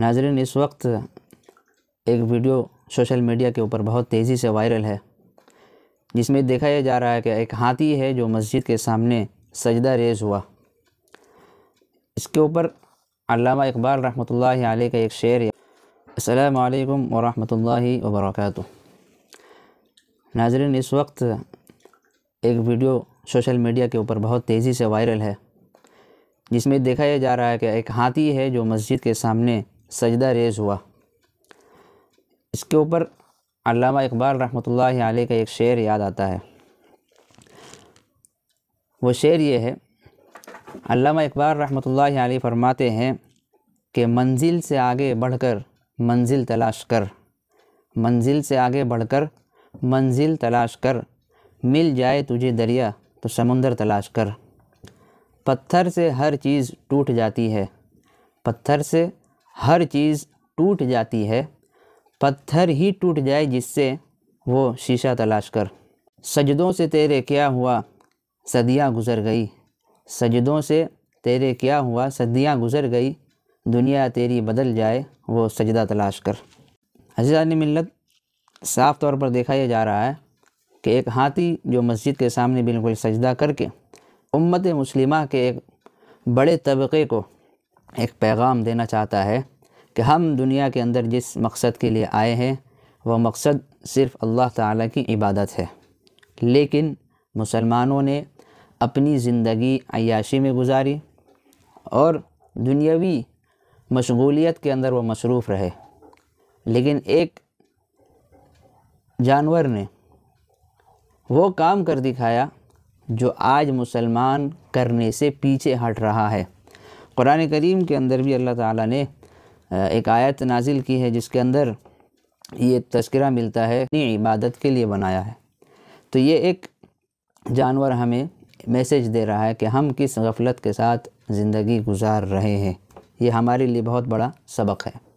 नाजरीन इस वक्त एक वीडियो सोशल मीडिया के ऊपर बहुत तेज़ी से वायरल है जिसमें देखा जा रहा है कि एक हाथी है जो मस्जिद के सामने सजदा रेज हुआ इसके ऊपर अलामा इकबाल रहमत आल का एक शेर असलकम वरम वर्क वबरकातुहू नाजरीन इस वक्त एक वीडियो सोशल मीडिया के ऊपर बहुत तेज़ी से वायरल है जिसमें देखा जा रहा है कि एक हाथी है जो मस्जिद के सामने सजदा रेज हुआ इसके ऊपर अलामा इकबाल रहमतुल्लाह अलैह का एक शेर याद आता है वो शेर ये है अलामा इकबाल रहमतुल्लाह अलैह फरमाते हैं कि मंजिल से आगे बढ़कर मंजिल तलाश कर मंजिल से आगे बढ़कर मंजिल तलाश कर मिल जाए तुझे दरिया तो समंदर तलाश कर पत्थर से हर चीज़ टूट जाती है पत्थर से हर चीज़ टूट जाती है पत्थर ही टूट जाए जिससे वो शीशा तलाश कर सजदों से तेरे क्या हुआ सदियाँ गुज़र गई सजदों से तेरे क्या हुआ सदियाँ गुज़र गई दुनिया तेरी बदल जाए वो सजदा तलाश कर हजरान मिलत साफ तौर पर देखा यह जा रहा है कि एक हाथी जो मस्जिद के सामने बिल्कुल सजदा करके उम्मत मुस्लिमा के एक बड़े तबके को एक पैगाम देना चाहता है कि हम दुनिया के अंदर जिस मकसद के लिए आए हैं वह मकसद सिर्फ़ अल्लाह ताला की इबादत है लेकिन मुसलमानों ने अपनी ज़िंदगी अयाशी में गुजारी और दुनियावी मशगूलियत के अंदर वह मसरूफ़ रहे लेकिन एक जानवर ने वो काम कर दिखाया जो आज मुसलमान करने से पीछे हट रहा है क़ुरान करीम के अंदर भी अल्लाह ताला ने एक आयत नाजिल की है जिसके अंदर ये तस्करा मिलता है अपनी इबादत के लिए बनाया है तो ये एक जानवर हमें मैसेज दे रहा है कि हम किस गफलत के साथ ज़िंदगी गुजार रहे हैं ये हमारे लिए बहुत बड़ा सबक है